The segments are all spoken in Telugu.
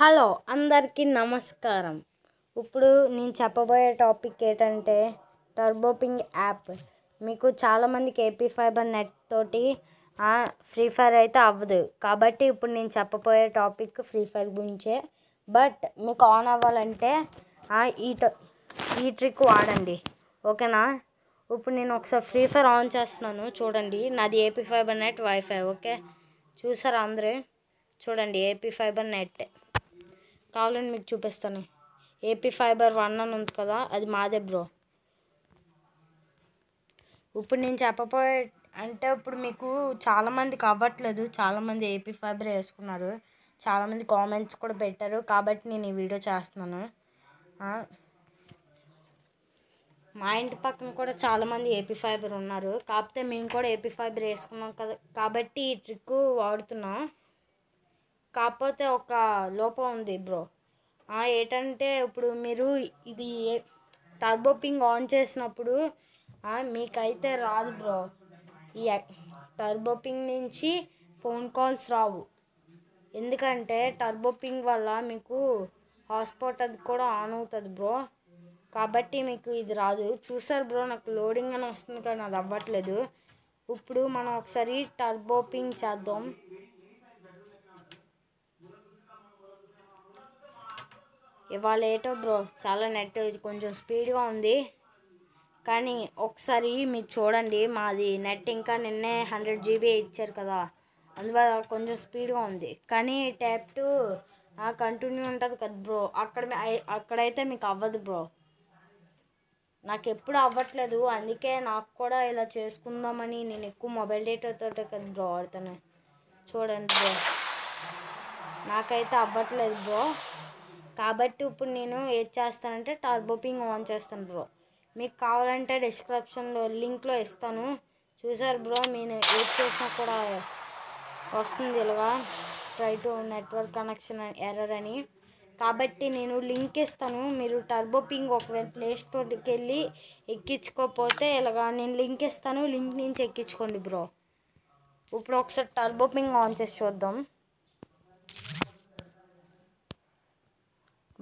హలో అందరికీ నమస్కారం ఇప్పుడు నేను చెప్పబోయే టాపిక్ ఏంటంటే టర్బోపింగ్ యాప్ మీకు చాలామందికి ఏపీ ఫైబర్ నెట్ తోటి ఫ్రీ ఫైర్ అయితే అవ్వదు కాబట్టి ఇప్పుడు నేను చెప్పబోయే టాపిక్ ఫ్రీ ఫైర్ గురించే బట్ మీకు ఆన్ అవ్వాలంటే ఈ ఈ ట్రిక్ వాడండి ఓకేనా ఇప్పుడు నేను ఒకసారి ఫ్రీ ఫైర్ ఆన్ చేస్తున్నాను చూడండి నాది AP fiber net WiFi okay చూసారా అందరూ చూడండి ఏపీ ఫైబర్ నెట్ కావాలని మీకు చూపిస్తాను ఏపీ ఫైబర్ వన్ అని ఉంది కదా అది మాదే బ్రో ఇప్పుడు నేను చెప్పబోయే అంటే ఇప్పుడు మీకు చాలామందికి అవ్వట్లేదు చాలామంది ఏపీ ఫైబర్ వేసుకున్నారు చాలామంది కామెంట్స్ కూడా పెట్టారు కాబట్టి నేను ఈ వీడియో చేస్తున్నాను మా ఇంటి పక్కన కూడా చాలామంది ఏపీ ఫైబర్ ఉన్నారు కాకపోతే మేము కూడా ఏపీ ఫైబర్ వేసుకున్నాం కదా కాబట్టి ఈ ట్రిక్ వాడుతున్నాం కాకపోతే ఒక లోపం ఉంది బ్రో ఏంటంటే ఇప్పుడు మీరు ఇది టర్బోపింగ్ ఆన్ చేసినప్పుడు మీకైతే రాదు బ్రో ఈ టర్బోపింగ్ నుంచి ఫోన్ కాల్స్ రావు ఎందుకంటే టర్బోపింగ్ వల్ల మీకు హాట్స్పాట్ అది కూడా ఆన్ అవుతుంది బ్రో కాబట్టి మీకు ఇది రాదు చూసారు బ్రో నాకు లోడింగ్ అని వస్తుంది కానీ అది అవ్వట్లేదు ఇప్పుడు మనం ఒకసారి టర్బోపింగ్ చేద్దాం ఇవాళ ఏటో బ్రో చాలా నెట్ కొంచెం స్పీడ్గా ఉంది కానీ ఒకసారి మీరు చూడండి మాది నెట్ ఇంకా నిన్నే హండ్రెడ్ జీబీ ఇచ్చారు కదా అందువల్ల కొంచెం స్పీడ్గా ఉంది కానీ ట్యాప్ టు కంటిన్యూ ఉంటుంది కదా బ్రో అక్కడ అక్కడైతే మీకు అవ్వదు బ్రో నాకు ఎప్పుడు అవ్వట్లేదు అందుకే నాకు కూడా ఇలా చేసుకుందామని నేను ఎక్కువ మొబైల్ డేటాతో కదా బ్రో ఆడుతున్నాను చూడండి బ్రో నాకైతే అవ్వట్లేదు బ్రో కాబట్టి ఇప్పుడు నేను ఏది చేస్తానంటే టర్బోపింగ్ ఆన్ చేస్తాను బ్రో మీకు కావాలంటే డిస్క్రిప్షన్లో లింక్లో ఇస్తాను చూసారు బ్రో నేను ఏది చేసినా కూడా వస్తుంది ఇలాగా try to network connection error అని కాబట్టి నేను లింక్ ఇస్తాను మీరు టర్బో పింగ్ ఒకవేళ ప్లే స్టోర్కి వెళ్ళి ఎక్కించుకోకపోతే ఇలాగా నేను లింక్ ఇస్తాను లింక్ నుంచి ఎక్కించుకోండి బ్రో ఇప్పుడు ఒకసారి టర్బో పింగ్ ఆన్ చేసి చూద్దాం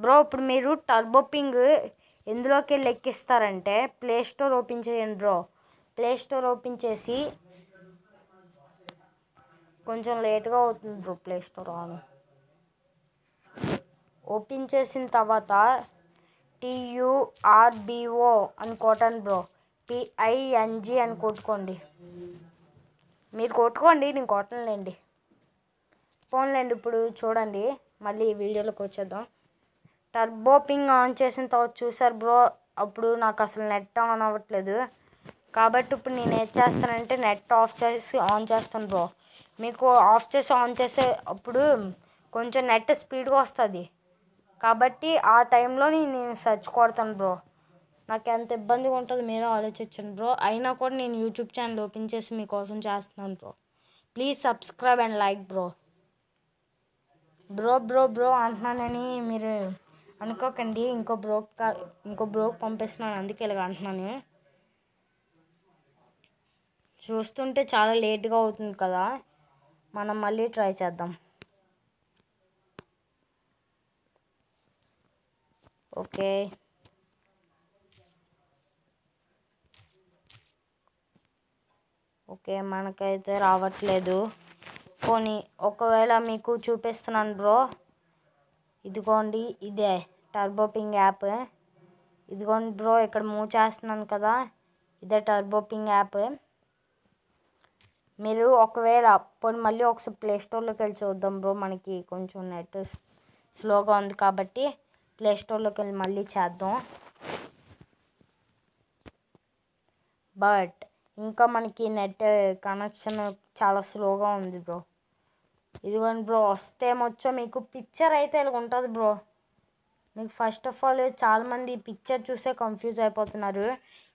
బ్రో ఇప్పుడు మీరు టర్బో పింగ్ ఎందులోకి వెళ్ళి ఎక్కిస్తారంటే ప్లే స్టోర్ ఓపెన్ చేయండి బ్రో ప్లే స్టోర్ ఓపెన్ చేసి కొంచెం లేట్గా అవుతుంది bro Play Store on open చేసిన తర్వాత టీయూఆర్బిఓ అని బ్రో పిఐఎన్జి అని కొట్టుకోండి మీరు కొట్టుకోండి నేను కొట్టనులేండి ఫోన్లేండి ఇప్పుడు చూడండి మళ్ళీ వీడియోలోకి వచ్చేద్దాం టర్బో పింగ్ ఆన్ చేసిన తర్వాత చూసారు బ్రో అప్పుడు నాకు అసలు నెట్ ఆన్ అవ్వట్లేదు కాబట్టి ఇప్పుడు నేను ఏం చేస్తానంటే నెట్ ఆఫ్ చేసి ఆన్ చేస్తాను బ్రో మీకు ఆఫ్ చేసి ఆన్ చేసే అప్పుడు కొంచెం నెట్ స్పీడ్గా వస్తుంది కాబట్టి ఆ టైంలో నేను సెర్చ్ కొడతాను బ్రో నాకు ఎంత ఇబ్బందిగా ఉంటుందో మీరే ఆలోచించండి బ్రో అయినా కూడా నేను యూట్యూబ్ ఛానల్ ఓపెన్ చేసి మీకోసం చేస్తున్నాను bro please subscribe and like bro bro bro bro అంటున్నానని మీరు అనుకోకండి ఇంకో బ్రోక్ ఇంకో బ్రోక్ పంపిస్తున్నాను అందుకే ఇలాగ అంటున్నాను చూస్తుంటే చాలా లేట్గా అవుతుంది కదా మనం మళ్ళీ ట్రై చేద్దాం ఓకే ఓకే మనకైతే రావట్లేదు పోనీ ఒకవేళ మీకు చూపిస్తున్నాను బ్రో ఇదిగోండి ఇదే టర్బోపింగ్ యాప్ ఇదిగోండి బ్రో ఇక్కడ మూవ్ చేస్తున్నాను కదా ఇదే టర్బోపింగ్ యాప్ మీరు ఒకవేళ అప్పుడు మళ్ళీ ఒకసారి ప్లే స్టోర్లోకి వెళ్ళి చూద్దాం బ్రో మనకి కొంచెం నెట్ స్లోగా ఉంది కాబట్టి ప్లే స్టోర్లోకి వెళ్ళి మళ్ళీ చేద్దాం బట్ ఇంకా మనకి నెట్ కనెక్షన్ చాలా స్లోగా ఉంది బ్రో ఇదిగోండి బ్రో వస్తే మొచ్చో మీకు పిక్చర్ అయితే ఇలా ఉంటుంది బ్రో మీకు ఫస్ట్ ఆఫ్ ఆల్ చాలామంది ఈ పిక్చర్ చూసే కన్ఫ్యూజ్ అయిపోతున్నారు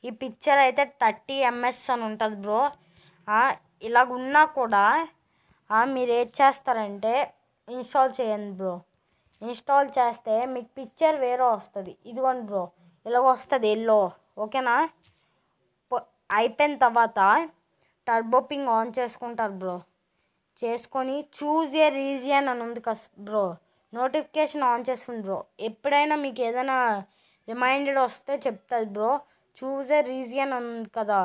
ఈ పిక్చర్ అయితే థర్టీ ఎంఎస్ అని ఉంటుంది బ్రో ఇలాగున్నా కూడా మీరు ఏం చేస్తారంటే ఇన్స్టాల్ చేయండి బ్రో ఇన్స్టాల్ చేస్తే మీకు పిక్చర్ వేరే వస్తుంది ఇదిగోండి బ్రో ఇలా వస్తుంది ఎల్లో ఓకేనా అయిపోయిన తర్వాత టర్బోపింగ్ ఆన్ చేసుకుంటారు బ్రో చేసుకొని చూజ్ ఏ రీజియన్ అని ఉంది కస్ బ్రో నోటిఫికేషన్ ఆన్ చేసుకుని బ్రో ఎప్పుడైనా మీకు ఏదైనా రిమైండర్ వస్తే చెప్తుంది బ్రో చూజ్ ఏ రీజియన్ అని ఉంది కదా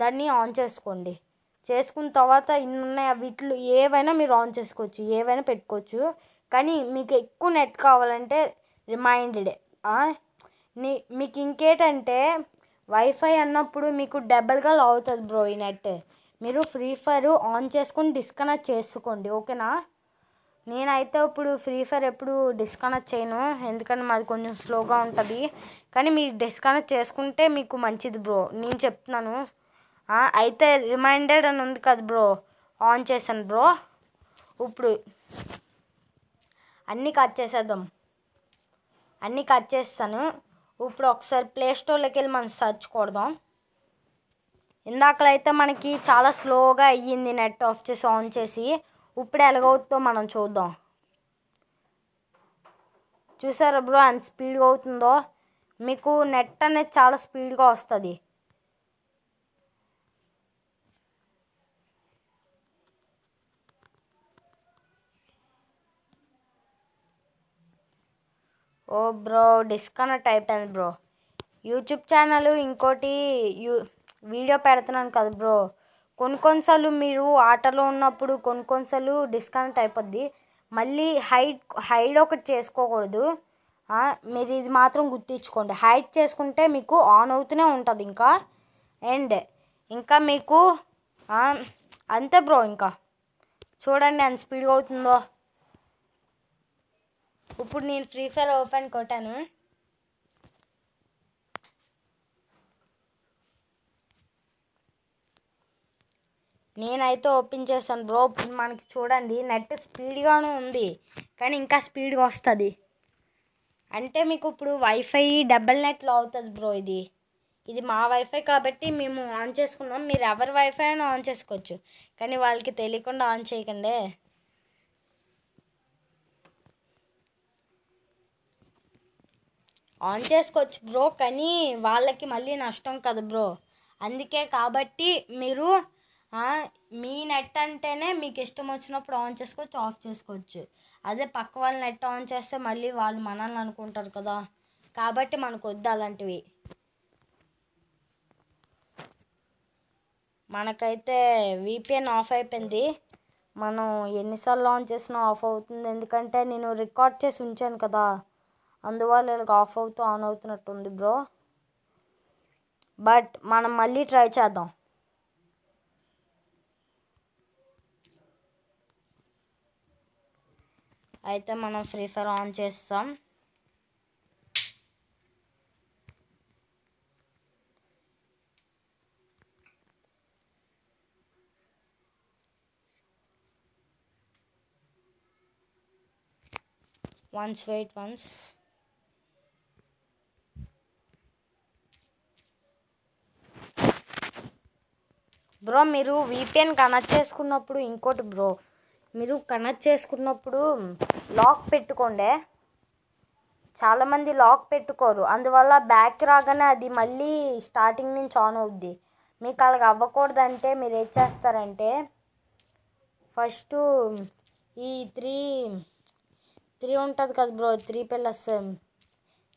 దాన్ని ఆన్ చేసుకోండి చేసుకున్న తర్వాత ఇన్నున్నాయి వీటిలో ఏవైనా మీరు ఆన్ చేసుకోవచ్చు ఏవైనా పెట్టుకోవచ్చు కానీ మీకు ఎక్కువ నెట్ కావాలంటే నీ మీకు ఇంకేటంటే వైఫై అన్నప్పుడు మీకు డబల్గా అవుతుంది బ్రో ఈ నెట్ మీరు ఫ్రీ ఫైర్ ఆన్ చేసుకుని డిస్కనెక్ట్ చేసుకోండి ఓకేనా నేనైతే ఇప్పుడు ఫ్రీ ఫైర్ ఎప్పుడు డిస్కనెక్ట్ చేయను ఎందుకంటే మాది కొంచెం స్లోగా ఉంటుంది కానీ మీరు డిస్కనెక్ట్ చేసుకుంటే మీకు మంచిది బ్రో నేను చెప్తున్నాను అయితే రిమైండెడ్ అని ఉంది కదా బ్రో ఆన్ చేశాను బ్రో ఇప్పుడు అన్నీ కట్ చేసేద్దాం అన్నీ కట్ చేస్తాను ఇప్పుడు ఒకసారి ప్లే స్టోర్లోకి వెళ్ళి మనం సర్చ్ కొడదాం ఇందాకలైతే మనకి చాలా స్లోగా అయ్యింది నెట్ ఆఫ్ చేసి ఆన్ చేసి ఇప్పుడు ఎలాగవుతుందో మనం చూద్దాం చూసారా బ్రో ఎంత స్పీడ్గా అవుతుందో మీకు నెట్ అనేది చాలా స్పీడ్గా వస్తుంది ఓ బ్రో డిస్కనెక్ట్ అయిపోయింది బ్రో యూట్యూబ్ ఛానల్ ఇంకోటి యూ వీడియో పెడుతున్నాను కదా బ్రో కొన్ని కొన్నిసార్లు మీరు ఆటలో ఉన్నప్పుడు కొన్ని కొన్నిసార్లు డిస్కనెక్ట్ అయిపోద్ది మళ్ళీ హైడ్ హైడ్ ఒకటి చేసుకోకూడదు మీరు ఇది మాత్రం గుర్తించుకోండి హైడ్ చేసుకుంటే మీకు ఆన్ అవుతూనే ఉంటుంది ఇంకా అండ్ ఇంకా మీకు అంతే బ్రో ఇంకా చూడండి ఎంత స్పీడ్గా అవుతుందో ఇప్పుడు నేను ఫ్రీ ఫైర్ ఓపెన్ కొట్టాను నేనైతే ఓపెన్ చేశాను బ్రో మనకి చూడండి నెట్ స్పీడ్గానే ఉంది కానీ ఇంకా స్పీడ్గా వస్తుంది అంటే మీకు ఇప్పుడు వైఫై డబల్ నెట్లో అవుతుంది బ్రో ఇది ఇది మా వైఫై కాబట్టి మేము ఆన్ చేసుకున్నాం మీరు ఎవరి వైఫై అయినా ఆన్ చేసుకోవచ్చు కానీ వాళ్ళకి తెలియకుండా ఆన్ చేయకండి ఆన్ చేసుకోవచ్చు బ్రో కానీ వాళ్ళకి మళ్ళీ నష్టం కదా బ్రో అందుకే కాబట్టి మీరు మీ నెట్ అంటేనే మీకు ఇష్టం వచ్చినప్పుడు ఆన్ చేసుకోవచ్చు ఆఫ్ చేసుకోవచ్చు అదే పక్క వాళ్ళ నెట్ ఆన్ చేస్తే మళ్ళీ వాళ్ళు మనల్ని అనుకుంటారు కదా కాబట్టి మనకు వద్దు అలాంటివి మనకైతే విపిఎన్ ఆఫ్ అయిపోయింది మనం ఎన్నిసార్లు ఆన్ చేసినా ఆఫ్ అవుతుంది ఎందుకంటే నేను రికార్డ్ చేసి ఉంచాను కదా అందువల్ల వీళ్ళకి ఆఫ్ అవుతూ ఆన్ అవుతున్నట్టుంది బ్రో బట్ మనం మళ్ళీ ట్రై చేద్దాం అయితే మనం ఫ్రీ ఫైర్ ఆన్ చేస్తాం వన్స్ వెయిట్ వన్స్ బ్రో మీరు వీపీఎన్ కనెక్ట్ చేసుకున్నప్పుడు ఇంకోటి బ్రో మీరు కనెక్ట్ చేసుకున్నప్పుడు లాక్ పెట్టుకోండి చాలామంది లాక్ పెట్టుకోరు అందువల్ల బ్యాక్ రాగానే అది మళ్ళీ స్టార్టింగ్ నుంచి ఆన్ అవుద్ది మీకు అలాగ అవ్వకూడదంటే మీరు ఏం చేస్తారంటే ఫస్ట్ ఈ త్రీ త్రీ ఉంటుంది కదా bro three plus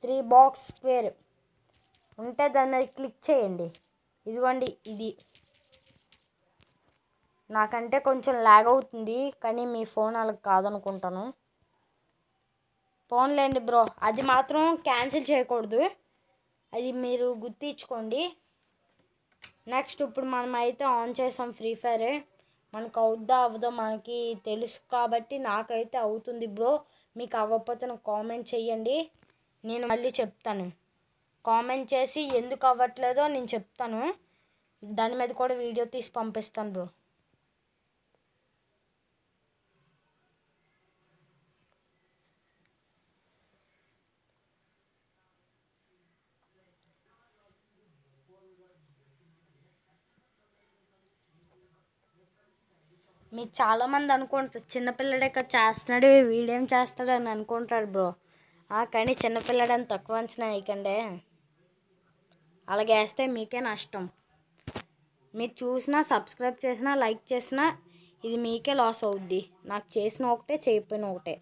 three box square ఉంటే దాని మీద క్లిక్ చేయండి ఇదిగోండి ఇది నాకంటే కొంచెం లాగ్ అవుతుంది కానీ మీ ఫోన్ వాళ్ళకి కాదనుకుంటాను లేండి బ్రో అది మాత్రం క్యాన్సిల్ చేయకూడదు అది మీరు గుర్తించుకోండి నెక్స్ట్ ఇప్పుడు మనం అయితే ఆన్ చేసాం ఫ్రీ ఫైర్ మనకు అవుద్దా అవ్వదా మనకి తెలుసు కాబట్టి నాకైతే అవుతుంది బ్రో మీకు అవ్వకపోతే నాకు కామెంట్ చేయండి నేను మళ్ళీ చెప్తాను కామెంట్ చేసి ఎందుకు అవ్వట్లేదో నేను చెప్తాను దాని మీద కూడా వీడియో తీసి పంపిస్తాను బ్రో మీరు చాలామంది అనుకుంటారు చిన్నపిల్లడే కదా చేస్తున్నాడు వీడేం చేస్తాడు అని అనుకుంటాడు బ్రో కానీ చిన్నపిల్లడని తక్కువ అంచనా అలాగే వేస్తే మీకే నష్టం మీరు చూసినా సబ్స్క్రైబ్ చేసినా లైక్ చేసినా ఇది మీకే లాస్ అవుద్ది నాకు చేసిన ఒకటే చేయకపోయిన ఒకటే